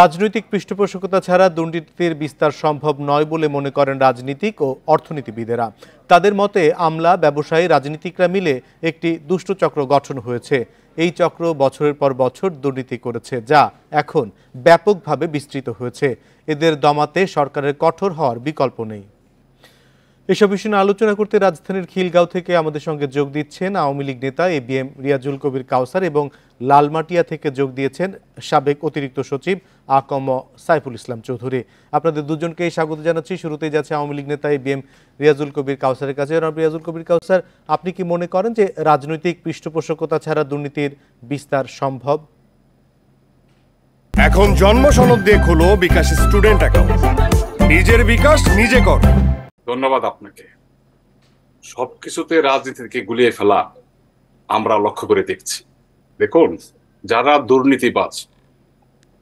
রাজনৈতিক পৃষ্ঠপোষকতা ছাড়া দুর্নীতির বিস্তার সম্ভব নয় বলে মনে করেন রাজনীতিক ও অর্থনীতিবিদেরা তাদের মতে আমলা ব্যবসায়ী রাজনীতিকরা মিলে একটি দুষ্ট চক্র গঠন হয়েছে এই চক্র বছরের পর বছর দুর্নীতি করেছে যা এখন ব্যাপকভাবে বিস্তৃত হয়েছে এদের দমাতে সরকারের কঠোর হওয়ার বিকল্প নেই এসব বিষয় নিয়ে আলোচনা করতে রাজধানীর খিলগাঁও থেকে আমাদের সঙ্গে যোগ দিচ্ছেন আওয়ামী লীগ নেতা A B M Riazul Kabir Kawsar এবং লালমাটিয়া থেকে যোগ দিয়েছেন সাবেক অতিরিক্ত সচিব আকম সাইফুল ইসলাম চৌধুরী আপনাদের দুজনকে স্বাগত জানাচ্ছি শুরুতেই যাচ্ছে আওয়ামী লীগ নেতা A B M Riazul Kabir কাউসারের কাছে রিয়াজুল কবির কাউসার আপনি কি মনে করেন যে রাজনৈতিক পৃষ্ঠপোষকতা ছাড়া দুর্নীতির বিস্তার সম্ভব এখন জন্ম সনদ দিয়ে খুলো বিকাশ স্টুডেন্ট অ্যাকাউন্ট নিজের বিকাশ নিজে কর ধন্যবাদ আপনাকে সবকিছুতে রাজনীতিকে গুলিয়ে ফেলা আমরা লক্ষ্য করে দেখছি দেখুন যারা দুর্নীতিবাজ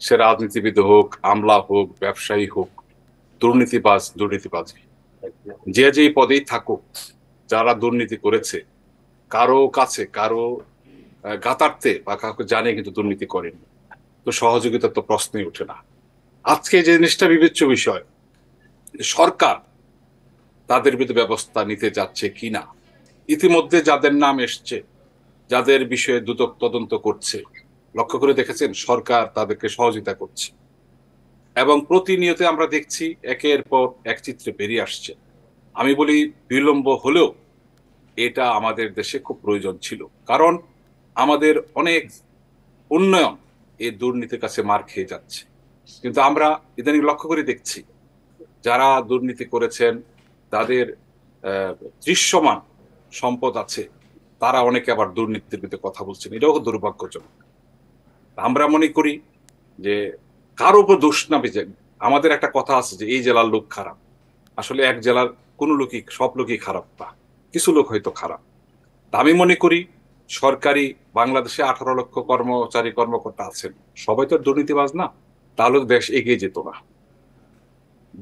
সে রাজনীতিবিদ হোক আমলা হোক ব্যবসায়ী হোক দুর্নীতিবাজ দুর্নীতিবাজ যে যেই পদেই থাকুক যারা দুর্নীতি করেছে কারো কাছে কারো গাতার্তে বা কাউকে জানে কিন্তু দুর্নীতি করেনি তো সহযোগিতার তো প্রশ্নই উঠে না আজকে যে জিনিসটা বিবেচ্য বিষয় সরকার তাদের বিরুদ্ধে ব্যবস্থা নিতে যাচ্ছে কি না ইতিমধ্যে যাদের নাম এসছে যাদের বিষয়ে দুদক তদন্ত করছে লক্ষ্য করে দেখেছেন সরকার তাদেরকে সহযোগিতা করছে এবং প্রতিনিয়ত আমরা দেখছি একের পর এক চিত্রে বেরিয়ে আসছে আমি বলি বিলম্ব হলেও এটা আমাদের দেশে খুব প্রয়োজন ছিল কারণ আমাদের অনেক উন্নয়ন এই দুর্নীতির কাছে মার খেয়ে যাচ্ছে কিন্তু আমরা ইদানিং লক্ষ্য করে দেখছি যারা দুর্নীতি করেছেন তাদের দৃশ্যমান সম্পদ আছে তারা অনেকে আবার দুর্নীতির বিরুদ্ধে কথা বলছেন এটাও দুর্ভাগ্যজনক আমরা মনে করি যে কারো উপর দোষ না বেজে আমাদের একটা কথা আছে যে এই জেলার লোক খারাপ আসলে এক জেলার কোনো লোকই সব লোকই খারাপ না কিছু লোক হয়তো খারাপ তা আমি মনে করি সরকারি বাংলাদেশে আঠারো লক্ষ কর্মচারী কর্মকর্তা আছেন সবাই তো দুর্নীতিবাজ না তাহলে দেশ এগিয়ে যেত না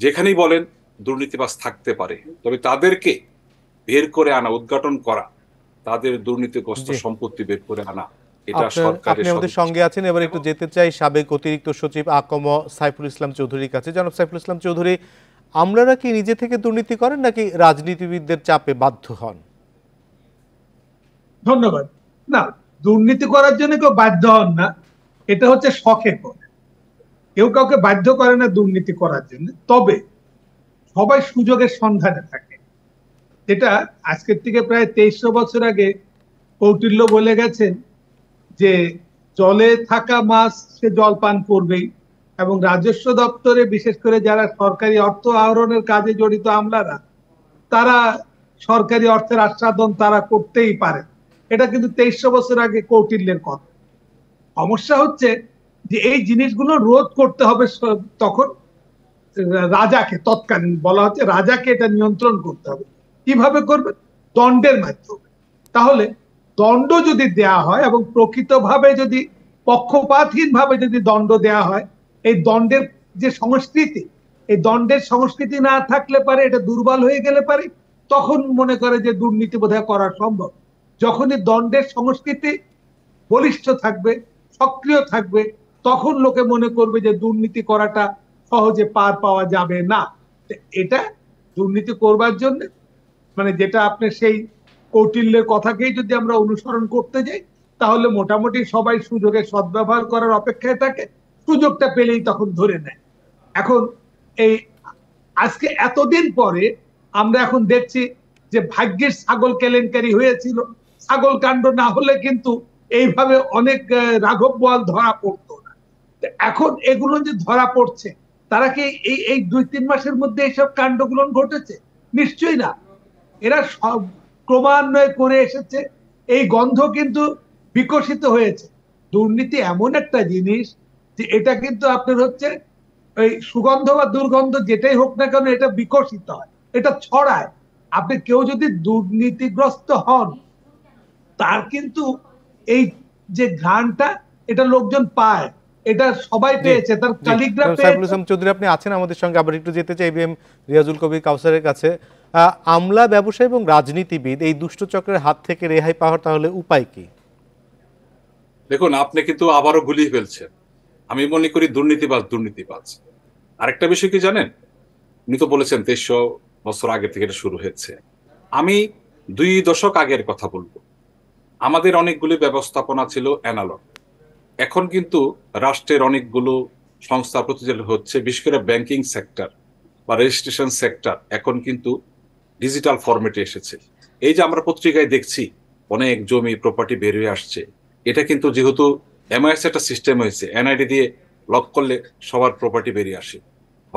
যেখানেই বলেন দুর্নীতিবাস থাকতে পারে তবে তাদেরকে বের করে আনা উদ্ঘাটন করা তাদের দুর্নীতিগ্রস্ত সম্পত্তি বের করে আনা আমাদের সঙ্গে আছেন এবার একটু যেতে চাই সাবেক অতিরিক্ত সচিব আকম সাইফুল ইসলাম চৌধুরীর কাছে জনাব সাইফুল ইসলাম চৌধুরী কি নিজে থেকে দুর্নীতি করেন নাকি রাজনীতিবিদদের চাপে বাধ্য হন ধন্যবাদ না দুর্নীতি করার জন্য কেউ বাধ্য হন না এটা হচ্ছে শখে করে কেউ কাউকে বাধ্য করে না দুর্নীতি করার জন্য তবে সবাই সুযোগের সন্ধানে থাকে এটা আজকের থেকে প্রায় তেইশশো বছর আগে কৌটিল্য বলে গেছেন যে জলে থাকা মাছ সে জল পান করবেই এবং রাজস্ব দপ্তরে বিশেষ করে যারা সরকারি অর্থ আহরণের কাজে জড়িত আমলারা তারা সরকারি অর্থের আস্বাদন তারা করতেই পারে এটা কিন্তু তেইশশো বছর আগে কৌটিল্যের কথা সমস্যা হচ্ছে যে এই জিনিসগুলো রোধ করতে হবে তখন রাজাকে তৎকালীন বলা হচ্ছে রাজাকে এটা নিয়ন্ত্রণ করতে হবে কিভাবে করবে দণ্ডের মাধ্যমে তাহলে দণ্ড যদি দেয়া হয় এবং প্রকৃতভাবে যদি পক্ষপাতহীনভাবে যদি দণ্ড দেয়া হয় এই দণ্ডের যে সংস্কৃতি এই দণ্ডের সংস্কৃতি না থাকলে পারে এটা দুর্বল হয়ে গেলে পারে তখন মনে করে যে দুর্নীতি বোধহয় করা সম্ভব যখনই দণ্ডের সংস্কৃতি বলিষ্ঠ থাকবে সক্রিয় থাকবে তখন লোকে মনে করবে যে দুর্নীতি করাটা সহজে পার পাওয়া যাবে না এটা দুর্নীতি করবার জন্য মানে যেটা আপনি সেই কৌটিল্যের কথাকেই যদি আমরা অনুসরণ করতে যাই তাহলে মোটামুটি সবাই সুযোগের সদ্ব্যবহার করার অপেক্ষায় থাকে সুযোগটা পেলেই তখন ধরে নেয় এখন এই আজকে এতদিন পরে আমরা এখন দেখছি যে ভাগ্যের ছাগল কেলেঙ্কারি হয়েছিল ছাগল কাণ্ড না হলে কিন্তু এইভাবে অনেক রাঘব বল ধরা পড়তো না এখন এগুলো যে ধরা পড়ছে তারা কি এই এই দুই তিন মাসের মধ্যে এইসব কাণ্ডগুলো ঘটেছে নিশ্চয়ই না এরা সব ক্রমান্বয়ে করে এসেছে এই গন্ধ কিন্তু বিকশিত হয়েছে দুর্নীতি এমন একটা জিনিস যে এটা কিন্তু আপনার হচ্ছে ওই সুগন্ধ বা দুর্গন্ধ যেটাই হোক না কেন এটা বিকশিত হয় এটা ছড়ায় আপনি কেউ যদি দুর্নীতিগ্রস্ত হন তার কিন্তু এই যে ঘ্রাণটা এটা লোকজন পায় এটা সবাই পেয়েছে তার চৌধুরী আপনি আছেন আমাদের সঙ্গে আবার একটু যেতে চাই এম রিয়াজুল কবির কাউসারের কাছে আমলা ব্যবসায়ী এবং রাজনীতিবিদ এই দুষ্ট চক্রের হাত থেকে রেহাই পাওয়ার তাহলে উপায় কি দেখুন আপনি কিন্তু আবারও গুলিয়ে ফেলছেন আমি মনে করি দুর্নীতিবাজ দুর্নীতিবাজ আরেকটা বিষয় কি জানেন উনি তো বলেছেন তেইশশো বছর আগে থেকে এটা শুরু হয়েছে আমি দুই দশক আগের কথা বলবো আমাদের অনেকগুলি ব্যবস্থাপনা ছিল অ্যানালগ এখন কিন্তু রাষ্ট্রের অনেকগুলো সংস্থা প্রতিচালিত হচ্ছে বিশেষ করে ব্যাংকিং সেক্টর বা রেজিস্ট্রেশন সেক্টর এখন কিন্তু ডিজিটাল ফর্মেটে এসেছে এই যে আমরা পত্রিকায় দেখছি অনেক জমি প্রপার্টি বের হয়ে আসছে এটা কিন্তু যেহেতু এমআইএস একটা সিস্টেম হয়েছে এনআইডি দিয়ে লক করলে সবার প্রপার্টি বেরিয়ে আসে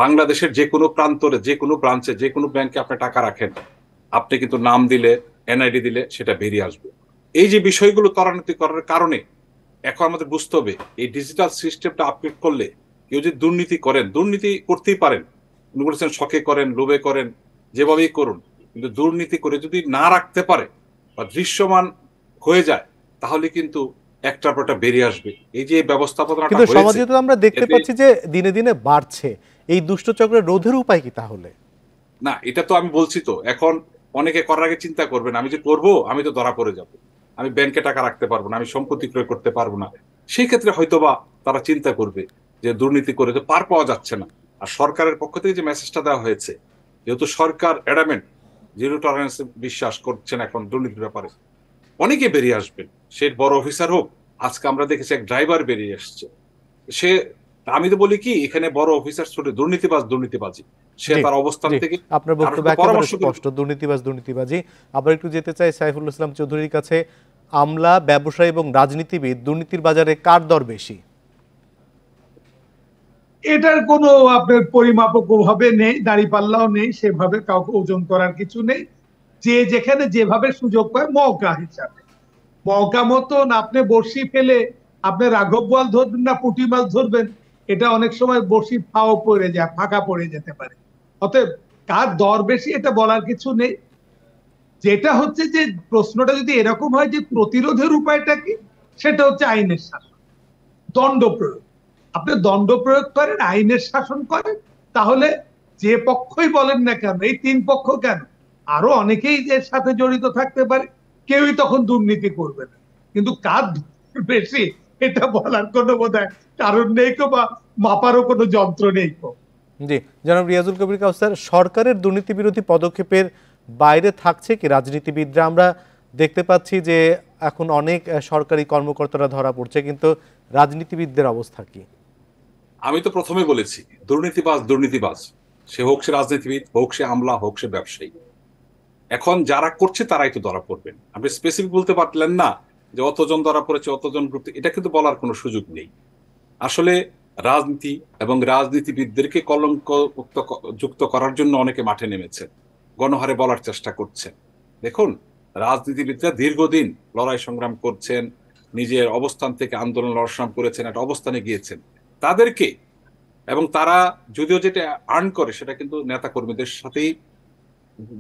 বাংলাদেশের যে কোনো প্রান্তরে যে কোনো ব্রাঞ্চে যে কোনো ব্যাংকে আপনি টাকা রাখেন আপনি কিন্তু নাম দিলে এনআইডি দিলে সেটা বেরিয়ে আসবে এই যে বিষয়গুলো ত্বরান্বিত করার কারণে এখন আমাদের বুঝতে হবে এই ডিজিটাল সিস্টেমটা আপগ্রেড করলে কেউ যদি দুর্নীতি করেন দুর্নীতি করতেই পারেন উনি বলেছেন শখে করেন লোভে করেন যেভাবেই করুন কিন্তু দুর্নীতি করে যদি না রাখতে পারে বা দৃশ্যমান হয়ে যায় তাহলে কিন্তু একটার পর একটা বেরিয়ে আসবে এই যে ব্যবস্থাপনা কিন্তু সমাজে তো আমরা দেখতে পাচ্ছি যে দিনে দিনে বাড়ছে এই দুষ্ট চক্রের রোধের উপায় কি তাহলে না এটা তো আমি বলছি তো এখন অনেকে করার আগে চিন্তা করবেন আমি যে করব আমি তো ধরা পড়ে যাবো আমি ব্যাংকে টাকা রাখতে পারবো না আমি সম্পত্তি ক্রয় করতে পারবো না সেই ক্ষেত্রে হয়তোবা তারা চিন্তা করবে যে দুর্নীতি করে তো পার পাওয়া যাচ্ছে না আর সরকারের পক্ষ থেকে যে মেসেজটা দেওয়া হয়েছে যেহেতু সরকার অ্যাডামেন্ট জিরো টলারেন্স বিশ্বাস করছেন এখন দুর্নীতির ব্যাপারে অনেকে বেরিয়ে আসবেন সে বড় অফিসার হোক আজকে আমরা দেখেছি এক ড্রাইভার বেরিয়ে আসছে সে আমি তো বলি কি এখানে বড় অফিসার ছোট দুর্নীতিবাজ দুর্নীতিবাজি সে তার অবস্থান থেকে আপনার বক্তব্য একেবারে স্পষ্ট দুর্নীতিবাজ দুর্নীতিবাজি আবার একটু যেতে চাই সাইফুল ইসলাম চৌধুরীর কাছে আমলা ব্যবসায়ী এবং রাজনীতিবিদ দুর্নীতির বাজারে কার দর বেশি এটার কোনো আপনার পরিমাপক ভাবে নেই পাল্লাও নেই সেভাবে কাউকে ওজন করার কিছু নেই যে যেখানে যেভাবে সুযোগ পায় মৌকা হিসাবে মৌকা মতন আপনি বড়শি ফেলে আপনি রাঘব বল ধরবেন না পুটি মাল ধরবেন এটা অনেক সময় বড়শি ফাও পড়ে যায় ফাঁকা পড়ে যেতে পারে অতএব কার দর বেশি এটা বলার কিছু নেই যেটা হচ্ছে যে প্রশ্নটা যদি এরকম হয় যে প্রতিরোধের উপায়টা কি সেটা হচ্ছে আইনের শাসন দণ্ড প্রয়োগ আপনি দণ্ড প্রয়োগ করেন আইনের শাসন করেন তাহলে যে পক্ষই বলেন না কেন এই তিন পক্ষ কেন আরো অনেকেই এর সাথে জড়িত থাকতে পারে কেউই তখন দুর্নীতি করবে না কিন্তু কাজ বেশি এটা বলার কোনো বোধ কারণ নেই কো বা মাপারও কোনো যন্ত্র নেই কো জি জনাব রিয়াজুল কবির কাউসার সরকারের দুর্নীতি বিরোধী পদক্ষেপের বাইরে থাকছে কি রাজনীতিবিদরা আমরা দেখতে পাচ্ছি যে এখন অনেক সরকারি কর্মকর্তারা ধরা পড়ছে কিন্তু রাজনীতিবিদদের অবস্থা কি আমি তো প্রথমে বলেছি দুর্নীতিবাজ দুর্নীতিবাজ সে হোক সে রাজনীতিবিদ হোক সে আমলা হোক সে ব্যবসায়ী এখন যারা করছে তারাই তো ধরা পড়বেন আপনি স্পেসিফিক বলতে পারলেন না যে অতজন ধরা পড়েছে অতজন গ্রুপ এটা কিন্তু বলার কোনো সুযোগ নেই আসলে রাজনীতি এবং রাজনীতিবিদদেরকে কলঙ্ক যুক্ত করার জন্য অনেকে মাঠে নেমেছে গণহারে বলার চেষ্টা করছেন দেখুন রাজনীতিবিদরা দীর্ঘদিন লড়াই সংগ্রাম করছেন নিজের অবস্থান থেকে আন্দোলন লড়সাম করেছেন একটা অবস্থানে গিয়েছেন তাদেরকে এবং তারা যদিও যেটা আর্ন করে সেটা কিন্তু নেতা কর্মীদের সাথেই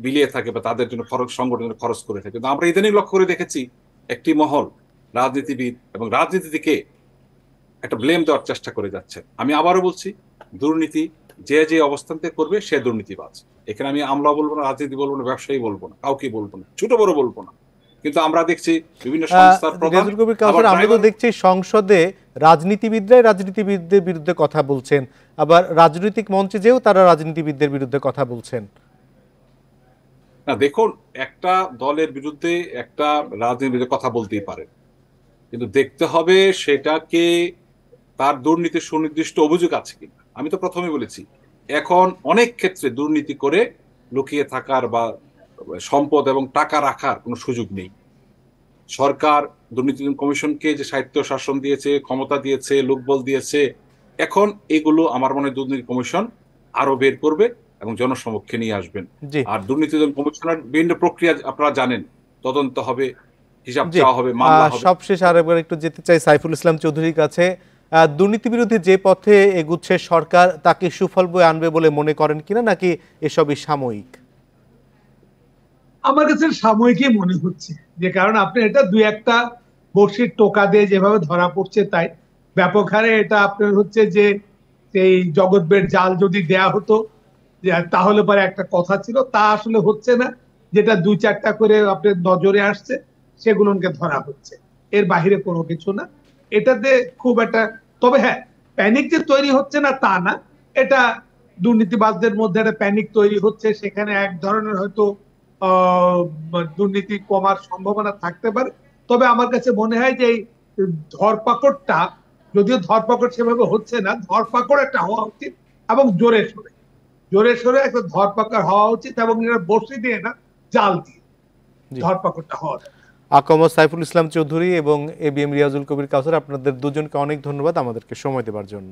বিলিয়ে থাকে বা তাদের জন্য খরচ সংগঠনের খরচ করে থাকে কিন্তু আমরা ইদানিং লক্ষ্য করে দেখেছি একটি মহল রাজনীতিবিদ এবং থেকে একটা ব্লেম দেওয়ার চেষ্টা করে যাচ্ছে আমি আবারও বলছি দুর্নীতি যে যে অবস্থান থেকে করবে সে দুর্নীতিবাজ এখানে আমি আমলা বলবো না রাজনীতি বলবো না ব্যবসায়ী বলবো না কাউকে বলবো না ছোট বড় বলবো না কিন্তু আমরা দেখছি বিভিন্ন সংস্থার আমরা তো দেখছি সংসদে রাজনীতিবিদরাই রাজনীতিবিদদের বিরুদ্ধে কথা বলছেন আবার রাজনৈতিক মঞ্চে যেও তারা রাজনীতিবিদদের বিরুদ্ধে কথা বলছেন না দেখুন একটা দলের বিরুদ্ধে একটা রাজনীতিবিদের কথা বলতেই পারে কিন্তু দেখতে হবে সেটাকে তার দুর্নীতির সুনির্দিষ্ট অভিযোগ আছে কিনা আমি তো প্রথমে বলেছি এখন অনেক ক্ষেত্রে দুর্নীতি করে লুকিয়ে থাকার বা সম্পদ এবং টাকা রাখার কোনো সুযোগ নেই সরকার দুর্নীতি কমিশনকে যে সাহিত্য শাসন দিয়েছে ক্ষমতা দিয়েছে লোকবল দিয়েছে এখন এগুলো আমার মনে দুর্নীতি কমিশন আরো বের করবে এবং জনসমক্ষে নিয়ে আসবেন আর দুর্নীতি কমিশনের বিভিন্ন প্রক্রিয়া আপনারা জানেন তদন্ত হবে হিসাব চাওয়া হবে মামলা হবে সবশেষ আরেকবার একটু যেতে চাই সাইফুল ইসলাম চৌধুরীর কাছে দুর্নীতি বিরোধী যে পথে এগুচ্ছে সরকার তাকে সুফল বয়ে আনবে বলে মনে করেন কিনা নাকি এসবই সাময়িক আমার কাছে সাময়িকই মনে হচ্ছে যে কারণ আপনি এটা দুই একটা বসির টোকা দিয়ে যেভাবে ধরা পড়ছে তাই ব্যাপক হারে এটা আপনার হচ্ছে যে এই জগৎবের জাল যদি দেয়া হতো তাহলে পরে একটা কথা ছিল তা আসলে হচ্ছে না যেটা দুই চারটা করে আপনার নজরে আসছে সেগুলোকে ধরা হচ্ছে এর বাহিরে কোনো কিছু না এটাতে খুব একটা তবে হ্যাঁ প্যানিক যে তৈরি হচ্ছে না তা না এটা দুর্নীতিবাজদের মধ্যে একটা প্যানিক তৈরি হচ্ছে সেখানে এক ধরনের হয়তো দুর্নীতি কমার সম্ভাবনা থাকতে পারে তবে আমার কাছে মনে হয় যে এই ধরপাকড়টা যদিও ধরপাকড় সেভাবে হচ্ছে না ধরপাকড় একটা হওয়া উচিত এবং জোরে সরে জোরে সরে একটা ধরপাকড় হওয়া উচিত এবং বসে দিয়ে না জাল দিয়ে ধরপাকড়টা হওয়া আকম সাইফুল ইসলাম চৌধুরী এবং A B M Riazul Kabir Kawsar আপনাদের দুজনকে অনেক ধন্যবাদ আমাদেরকে সময় দেওয়ার জন্য